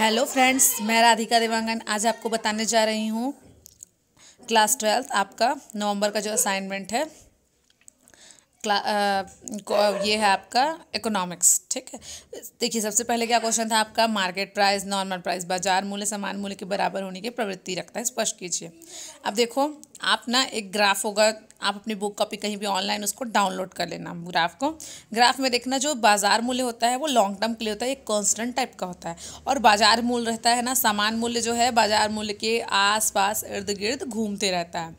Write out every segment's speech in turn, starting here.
hello friends मैं राधिका देवांगन आज आपको बताने जा रही हूँ क्लास ट्वेल्थ आपका नवंबर का जो असाइनमेंट है क्ला आ, ये है आपका इकोनॉमिक्स ठीक है देखिए सबसे पहले क्या क्वेश्चन था आपका मार्केट प्राइस नॉर्मल प्राइस बाजार मूल्य समान मूल्य के बराबर होने की प्रवृत्ति रखता है स्पष्ट कीजिए अब देखो आप ना एक ग्राफ होगा आप अपनी बुक कॉपी कहीं भी ऑनलाइन उसको डाउनलोड कर लेना ग्राफ को ग्राफ में देखना जो बाजार मूल्य होता है वो लॉन्ग टर्म के लिए होता है एक कॉन्स्टेंट टाइप का होता है और बाजार मूल्य रहता है ना समान मूल्य जो है बाजार मूल्य के आसपास इर्द गिर्द घूमते रहता है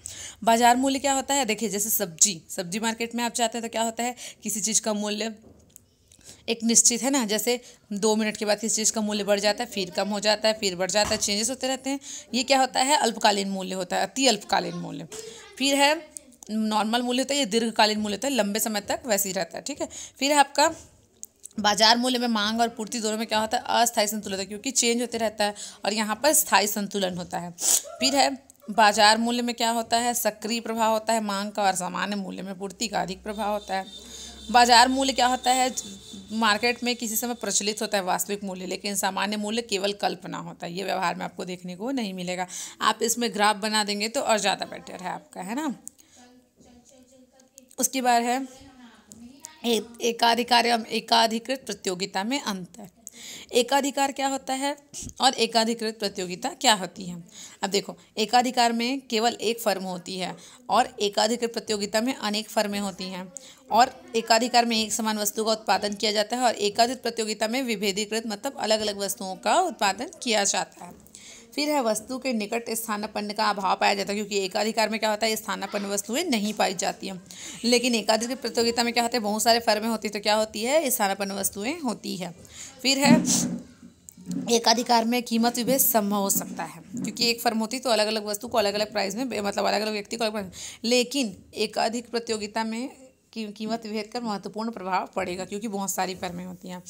बाजार मूल्य क्या होता है देखिए जैसे सब्जी सब्जी मार्केट में आप जाते जाते हैं तो क्या होता है किसी चीज़ का मूल्य एक निश्चित है ना जैसे दो मिनट के बाद किसी चीज़ का मूल्य बढ़ जाता है फिर कम हो जाता है फिर बढ़ जाता है चेंजेस होते रहते हैं ये क्या होता है अल्पकालीन मूल्य होता है अति अल्पकालीन मूल्य फिर है नॉर्मल मूल्य होता है ये दीर्घकालीन मूल्य होता है लंबे समय तक वैसे ही रहता है ठीक है फिर है आपका बाजार मूल्य में मांग और पूर्ति दोनों में क्या होता है अस्थायी संतुलन होता है क्योंकि चेंज होते रहता है और यहाँ पर स्थायी संतुलन होता है फिर है बाजार मूल्य में क्या होता है सक्रिय प्रभाव होता है मांग का और सामान्य मूल्य में पूर्ति का अधिक प्रभाव होता है बाजार मूल्य क्या होता है मार्केट में किसी समय प्रचलित होता है वास्तविक मूल्य लेकिन सामान्य मूल्य केवल कल्पना होता है ये व्यवहार में आपको देखने को नहीं मिलेगा आप इसमें ग्राफ बना देंगे तो और ज़्यादा बेटर है आपका है ना उसके बाद है एकाधिकार एवं एकाधिकृत प्रतियोगिता में अंतर एकाधिकार क्या होता है और एकाधिकृत प्रतियोगिता क्या होती है अब देखो एकाधिकार में केवल एक फर्म होती है और एकाधिकृत प्रतियोगिता में अनेक फर्में होती हैं और एकाधिकार में एक समान वस्तु का उत्पादन किया जाता है और एकाधिक प्रतियोगिता में विभेदीकृत मतलब अलग अलग वस्तुओं का उत्पादन किया जाता है फिर है वस्तु के निकट स्थानापन्न का अभाव पाया जाता है क्योंकि एकाधिकार में क्या होता है स्थानापन्न वस्तुएं नहीं पाई जाती हैं लेकिन एकाधिक प्रतियोगिता में क्या होता है बहुत सारे फर्में होती है तो क्या होती है स्थानापन्न वस्तुएँ होती है फिर है एकाधिकार में कीमत विभेद संभव हो सकता है क्योंकि एक फर्म होती तो अलग अलग वस्तु को अलग मतलब अलग प्राइस में मतलब अलग अलग व्यक्ति को अलग लेकिन एकाधिक प्रतियोगिता में की, कीमत विभेद का महत्वपूर्ण प्रभाव पड़ेगा क्योंकि बहुत सारी फर्में होती हैं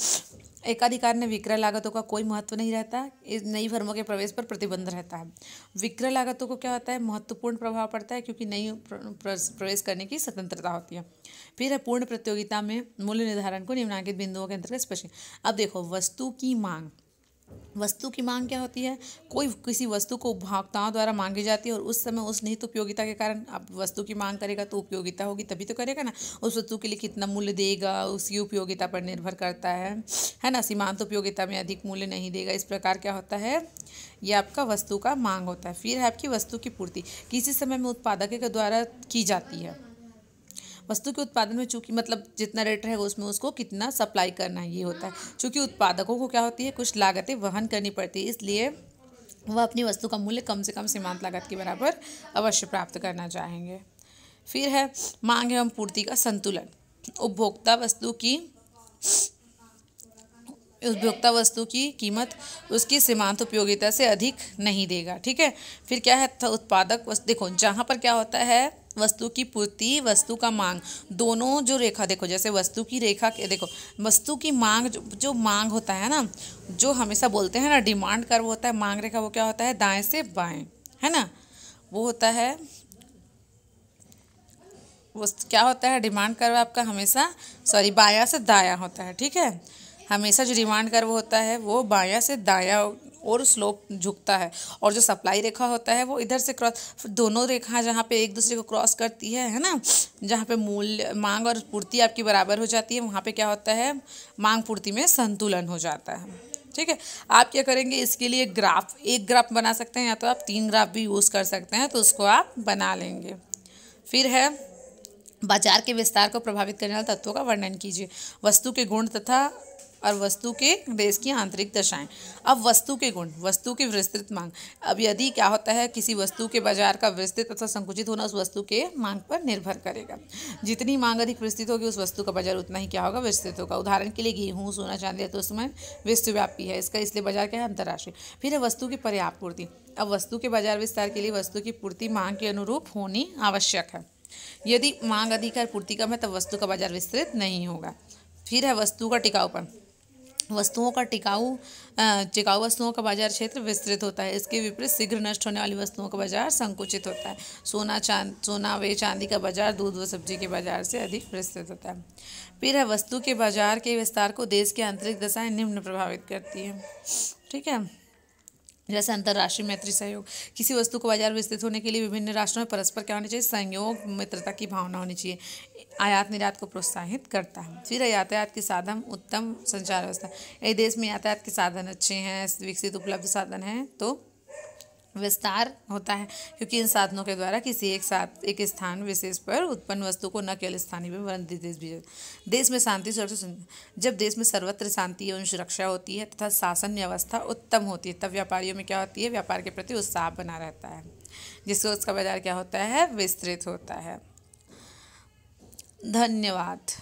एकाधिकार में विक्रय लागतों का कोई महत्व नहीं रहता इस नई फर्मों के प्रवेश पर प्रतिबंध रहता है विक्रय लागतों को क्या होता है महत्वपूर्ण प्रभाव पड़ता है क्योंकि नई प्रवेश करने की स्वतंत्रता होती है फिर है पूर्ण प्रतियोगिता में मूल्य निर्धारण को निम्नांकित बिंदुओं के अंतर्गत स्पष्ट अब देखो वस्तु की मांग वस्तु की मांग क्या होती है कोई किसी वस्तु को उपभोक्ताओं द्वारा मांगी जाती है और उस समय उस निहित उपयोगिता के कारण आप वस्तु की मांग करेगा तो उपयोगिता होगी तभी तो करेगा ना उस वस्तु के लिए कितना मूल्य देगा उसकी उपयोगिता पर निर्भर करता है है ना सीमांत उपयोगिता में अधिक मूल्य नहीं देगा इस प्रकार क्या होता है ये आपका वस्तु का मांग होता है फिर है आपकी वस्तु की पूर्ति किसी समय में उत्पादक के द्वारा की जाती है वस्तु के उत्पादन में चूँकि मतलब जितना रेट रहेगा उसमें उसको कितना सप्लाई करना ये होता है चूँकि उत्पादकों को क्या होती है कुछ लागतें वहन करनी पड़ती है इसलिए वह अपनी वस्तु का मूल्य कम से कम सीमांत लागत के बराबर अवश्य प्राप्त करना चाहेंगे फिर है मांग एवं पूर्ति का संतुलन उपभोक्ता वस्तु की उपभोक्ता वस्तु की कीमत उसकी सीमांत उपयोगिता से अधिक नहीं देगा ठीक है फिर क्या है उत्पादक वस्तु देखो जहाँ पर क्या होता है वस्तु की पूर्ति वस्तु का मांग दोनों जो रेखा देखो जैसे वस्तु की रेखा के देखो वस्तु की मांग जो, जो मांग होता है ना जो हमेशा बोलते हैं ना डिमांड कर्व होता है मांग रेखा वो क्या होता है दाएं से बाएं है ना वो होता है वो क्या होता है डिमांड कर्व आपका हमेशा सॉरी बाया से दाया होता है ठीक है हमेशा जो डिमांड कर्व होता है वो बाया से दाया और स्लोप झुकता है और जो सप्लाई रेखा होता है वो इधर से क्रॉस दोनों रेखा जहाँ पे एक दूसरे को क्रॉस करती है है ना जहाँ पे मूल्य मांग और पूर्ति आपकी बराबर हो जाती है वहाँ पे क्या होता है मांग पूर्ति में संतुलन हो जाता है ठीक है आप क्या करेंगे इसके लिए ग्राफ एक ग्राफ बना सकते हैं या तो आप तीन ग्राफ भी यूज़ कर सकते हैं तो उसको आप बना लेंगे फिर है बाजार के विस्तार को प्रभावित करने वाले तत्वों का वर्णन कीजिए वस्तु के गुण तथा और वस्तु के देश की आंतरिक दशाएं अब वस्तु के गुण वस्तु की विस्तृत मांग अब यदि क्या होता है किसी वस्तु के बाजार का विस्तृत अथवा संकुचित होना उस वस्तु के मांग पर निर्भर करेगा जितनी मांग अधिक विस्तृत होगी उस वस्तु का बाजार उतना ही क्या होगा विस्तृत होगा उदाहरण के लिए गेहूँ सोना चांदी तो उसमें विश्वव्यापी है इसका इसलिए बाजार क्या है अंतर्राष्ट्रीय फिर है वस्तु की पर्याप्त पूर्ति अब वस्तु के बाजार विस्तार के लिए वस्तु की पूर्ति मांग के अनुरूप होनी आवश्यक है यदि मांग अधिक है पूर्ति कम है तब वस्तु का बाजार विस्तृत नहीं होगा फिर है वस्तु का टिकाऊपन वस्तुओं का टिकाऊ टिकाऊ वस्तुओं का बाजार क्षेत्र विस्तृत होता है इसके विपरीत शीघ्र नष्ट होने वाली वस्तुओं का बाजार संकुचित होता है सोना चांद सोना वे चांदी का बाजार दूध व सब्जी के बाजार से अधिक विस्तृत होता है फिर है वस्तु के बाजार के विस्तार को देश की आंतरिक दशाएं निम्न प्रभावित करती है ठीक है जैसे अंतर्राष्ट्रीय मैत्री सहयोग किसी वस्तु को बाजार विस्तृत होने के लिए विभिन्न राष्ट्रों में परस्पर क्या होना चाहिए संयोग मित्रता की भावना होनी चाहिए आयात निर्यात को प्रोत्साहित करता है फिर यातायात के साधन उत्तम संचार व्यवस्था यदि देश में यातायात के साधन अच्छे हैं विकसित उपलब्ध साधन हैं तो विस्तार होता है क्योंकि इन साधनों के द्वारा किसी एक साथ एक स्थान विशेष पर उत्पन्न वस्तु को न केवल स्थानीय में देश भी देश में शांति जब देश में सर्वत्र शांति एवं सुरक्षा होती है तथा शासन व्यवस्था उत्तम होती है तब व्यापारियों में क्या होती है व्यापार के प्रति उत्साह बना रहता है जिससे उसका बाजार क्या होता है विस्तृत होता है धन्यवाद